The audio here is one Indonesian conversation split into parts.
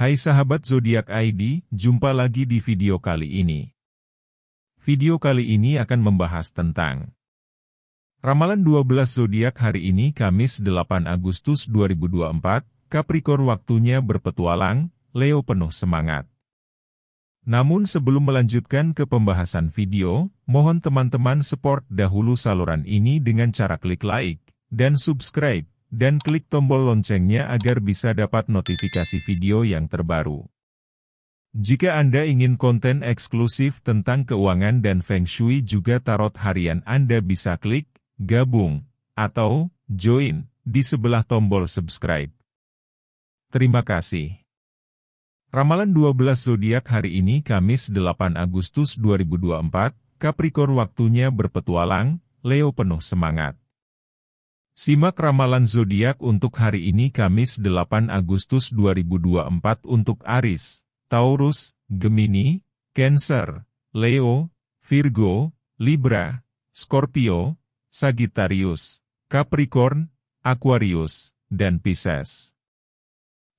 Hai sahabat zodiak ID, jumpa lagi di video kali ini. Video kali ini akan membahas tentang Ramalan 12 zodiak hari ini Kamis 8 Agustus 2024, Capricorn waktunya berpetualang, Leo penuh semangat. Namun sebelum melanjutkan ke pembahasan video, mohon teman-teman support dahulu saluran ini dengan cara klik like dan subscribe dan klik tombol loncengnya agar bisa dapat notifikasi video yang terbaru. Jika Anda ingin konten eksklusif tentang keuangan dan Feng Shui juga tarot harian Anda bisa klik, gabung, atau join di sebelah tombol subscribe. Terima kasih. Ramalan 12 zodiak hari ini Kamis 8 Agustus 2024, Capricorn waktunya berpetualang, Leo penuh semangat. Simak ramalan zodiak untuk hari ini Kamis 8 Agustus 2024 untuk Aris, Taurus, Gemini, Cancer, Leo, Virgo, Libra, Scorpio, Sagittarius, Capricorn, Aquarius, dan Pisces.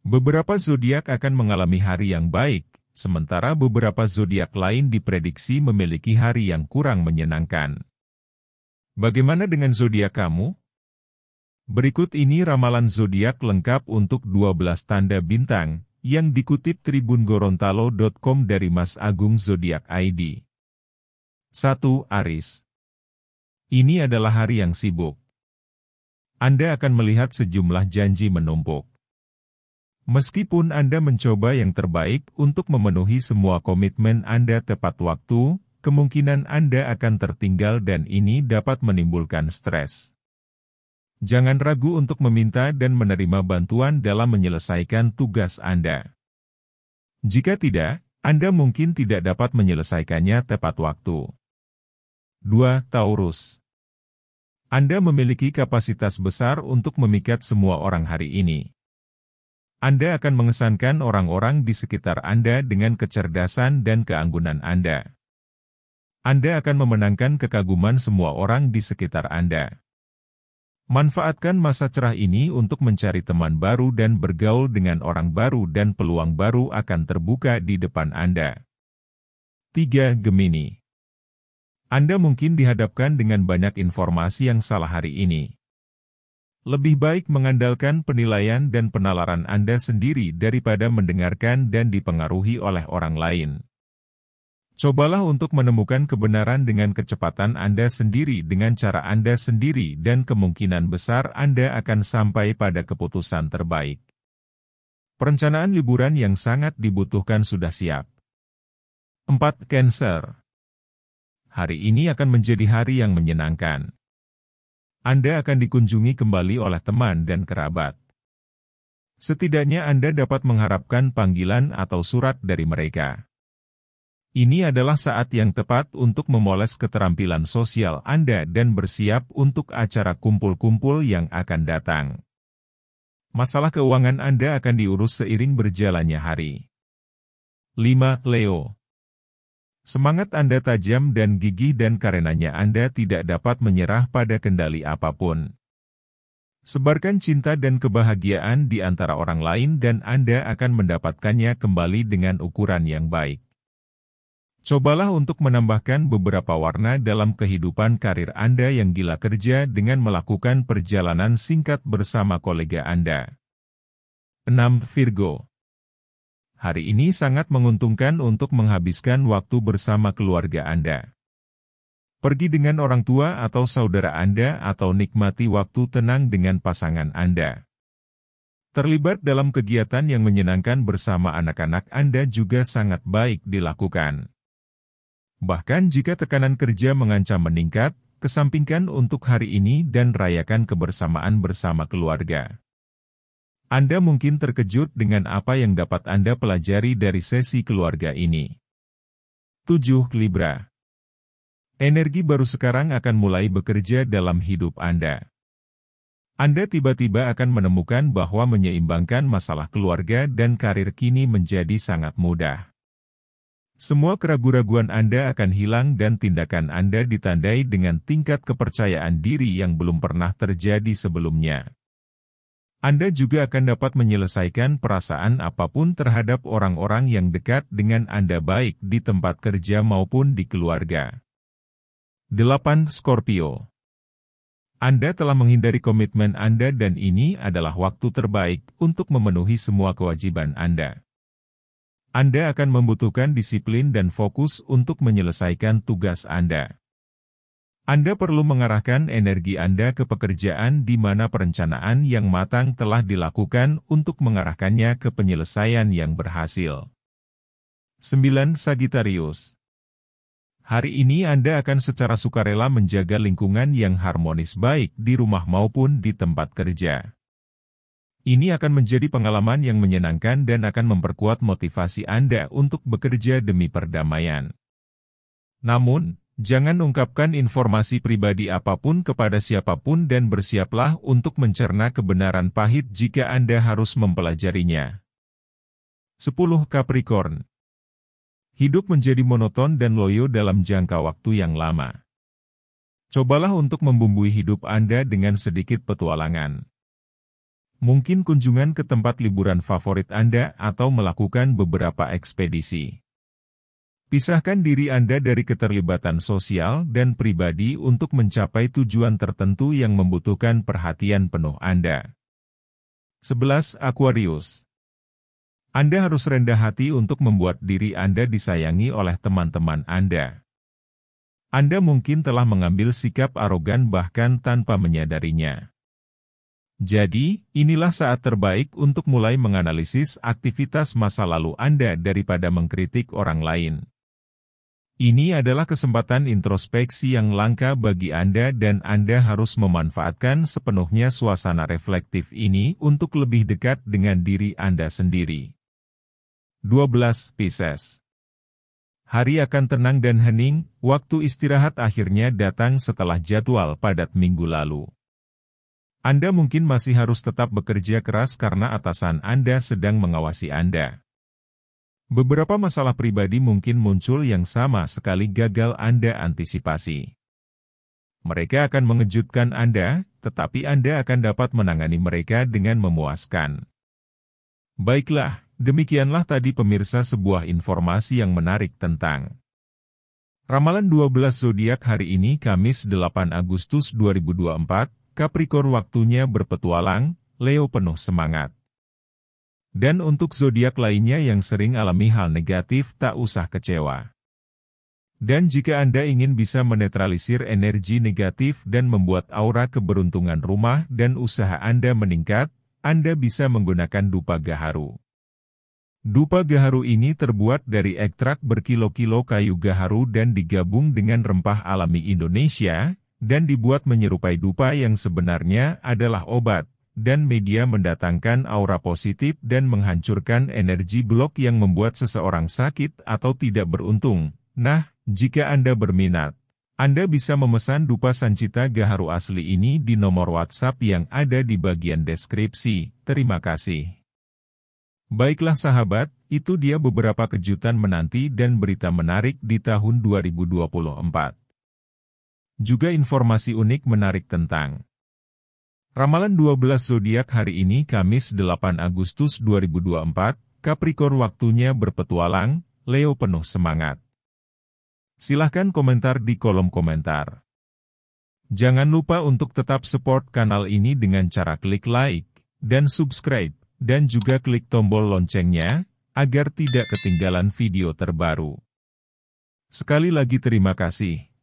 Beberapa zodiak akan mengalami hari yang baik, sementara beberapa zodiak lain diprediksi memiliki hari yang kurang menyenangkan. Bagaimana dengan zodiak kamu? Berikut ini ramalan zodiak lengkap untuk 12 tanda bintang, yang dikutip Tribun Gorontalo.com dari Mas Agung Zodiak ID. 1. Aris Ini adalah hari yang sibuk. Anda akan melihat sejumlah janji menumpuk. Meskipun Anda mencoba yang terbaik untuk memenuhi semua komitmen Anda tepat waktu, kemungkinan Anda akan tertinggal dan ini dapat menimbulkan stres. Jangan ragu untuk meminta dan menerima bantuan dalam menyelesaikan tugas Anda. Jika tidak, Anda mungkin tidak dapat menyelesaikannya tepat waktu. 2. Taurus Anda memiliki kapasitas besar untuk memikat semua orang hari ini. Anda akan mengesankan orang-orang di sekitar Anda dengan kecerdasan dan keanggunan Anda. Anda akan memenangkan kekaguman semua orang di sekitar Anda. Manfaatkan masa cerah ini untuk mencari teman baru dan bergaul dengan orang baru dan peluang baru akan terbuka di depan Anda. 3. Gemini Anda mungkin dihadapkan dengan banyak informasi yang salah hari ini. Lebih baik mengandalkan penilaian dan penalaran Anda sendiri daripada mendengarkan dan dipengaruhi oleh orang lain. Cobalah untuk menemukan kebenaran dengan kecepatan Anda sendiri dengan cara Anda sendiri dan kemungkinan besar Anda akan sampai pada keputusan terbaik. Perencanaan liburan yang sangat dibutuhkan sudah siap. 4. Cancer Hari ini akan menjadi hari yang menyenangkan. Anda akan dikunjungi kembali oleh teman dan kerabat. Setidaknya Anda dapat mengharapkan panggilan atau surat dari mereka. Ini adalah saat yang tepat untuk memoles keterampilan sosial Anda dan bersiap untuk acara kumpul-kumpul yang akan datang. Masalah keuangan Anda akan diurus seiring berjalannya hari. 5. Leo Semangat Anda tajam dan gigih dan karenanya Anda tidak dapat menyerah pada kendali apapun. Sebarkan cinta dan kebahagiaan di antara orang lain dan Anda akan mendapatkannya kembali dengan ukuran yang baik. Cobalah untuk menambahkan beberapa warna dalam kehidupan karir Anda yang gila kerja dengan melakukan perjalanan singkat bersama kolega Anda. 6. Virgo Hari ini sangat menguntungkan untuk menghabiskan waktu bersama keluarga Anda. Pergi dengan orang tua atau saudara Anda atau nikmati waktu tenang dengan pasangan Anda. Terlibat dalam kegiatan yang menyenangkan bersama anak-anak Anda juga sangat baik dilakukan. Bahkan jika tekanan kerja mengancam meningkat, kesampingkan untuk hari ini dan rayakan kebersamaan bersama keluarga. Anda mungkin terkejut dengan apa yang dapat Anda pelajari dari sesi keluarga ini. 7. Libra Energi baru sekarang akan mulai bekerja dalam hidup Anda. Anda tiba-tiba akan menemukan bahwa menyeimbangkan masalah keluarga dan karir kini menjadi sangat mudah. Semua keraguan-raguan Anda akan hilang dan tindakan Anda ditandai dengan tingkat kepercayaan diri yang belum pernah terjadi sebelumnya. Anda juga akan dapat menyelesaikan perasaan apapun terhadap orang-orang yang dekat dengan Anda baik di tempat kerja maupun di keluarga. 8. Scorpio Anda telah menghindari komitmen Anda dan ini adalah waktu terbaik untuk memenuhi semua kewajiban Anda. Anda akan membutuhkan disiplin dan fokus untuk menyelesaikan tugas Anda. Anda perlu mengarahkan energi Anda ke pekerjaan di mana perencanaan yang matang telah dilakukan untuk mengarahkannya ke penyelesaian yang berhasil. 9. Sagittarius Hari ini Anda akan secara sukarela menjaga lingkungan yang harmonis baik di rumah maupun di tempat kerja. Ini akan menjadi pengalaman yang menyenangkan dan akan memperkuat motivasi Anda untuk bekerja demi perdamaian. Namun, jangan ungkapkan informasi pribadi apapun kepada siapapun dan bersiaplah untuk mencerna kebenaran pahit jika Anda harus mempelajarinya. 10 Capricorn Hidup menjadi monoton dan loyo dalam jangka waktu yang lama. Cobalah untuk membumbui hidup Anda dengan sedikit petualangan mungkin kunjungan ke tempat liburan favorit Anda atau melakukan beberapa ekspedisi. Pisahkan diri Anda dari keterlibatan sosial dan pribadi untuk mencapai tujuan tertentu yang membutuhkan perhatian penuh Anda. 11. Aquarius Anda harus rendah hati untuk membuat diri Anda disayangi oleh teman-teman Anda. Anda mungkin telah mengambil sikap arogan bahkan tanpa menyadarinya. Jadi, inilah saat terbaik untuk mulai menganalisis aktivitas masa lalu Anda daripada mengkritik orang lain. Ini adalah kesempatan introspeksi yang langka bagi Anda dan Anda harus memanfaatkan sepenuhnya suasana reflektif ini untuk lebih dekat dengan diri Anda sendiri. 12 Pisces Hari akan tenang dan hening, waktu istirahat akhirnya datang setelah jadwal padat minggu lalu. Anda mungkin masih harus tetap bekerja keras karena atasan Anda sedang mengawasi Anda. Beberapa masalah pribadi mungkin muncul yang sama sekali gagal Anda antisipasi. Mereka akan mengejutkan Anda, tetapi Anda akan dapat menangani mereka dengan memuaskan. Baiklah, demikianlah tadi pemirsa sebuah informasi yang menarik tentang Ramalan 12 Zodiak hari ini Kamis 8 Agustus 2024, Capricorn waktunya berpetualang, Leo penuh semangat. Dan untuk zodiak lainnya yang sering alami hal negatif tak usah kecewa. Dan jika Anda ingin bisa menetralisir energi negatif dan membuat aura keberuntungan rumah dan usaha Anda meningkat, Anda bisa menggunakan dupa gaharu. Dupa gaharu ini terbuat dari ekstrak berkilo-kilo kayu gaharu dan digabung dengan rempah alami Indonesia, dan dibuat menyerupai dupa yang sebenarnya adalah obat, dan media mendatangkan aura positif dan menghancurkan energi blok yang membuat seseorang sakit atau tidak beruntung. Nah, jika Anda berminat, Anda bisa memesan dupa Sancita Gaharu asli ini di nomor WhatsApp yang ada di bagian deskripsi. Terima kasih. Baiklah sahabat, itu dia beberapa kejutan menanti dan berita menarik di tahun 2024. Juga informasi unik menarik tentang Ramalan 12 zodiak hari ini Kamis 8 Agustus 2024, Capricorn waktunya berpetualang, Leo penuh semangat. Silahkan komentar di kolom komentar. Jangan lupa untuk tetap support kanal ini dengan cara klik like, dan subscribe, dan juga klik tombol loncengnya, agar tidak ketinggalan video terbaru. Sekali lagi terima kasih.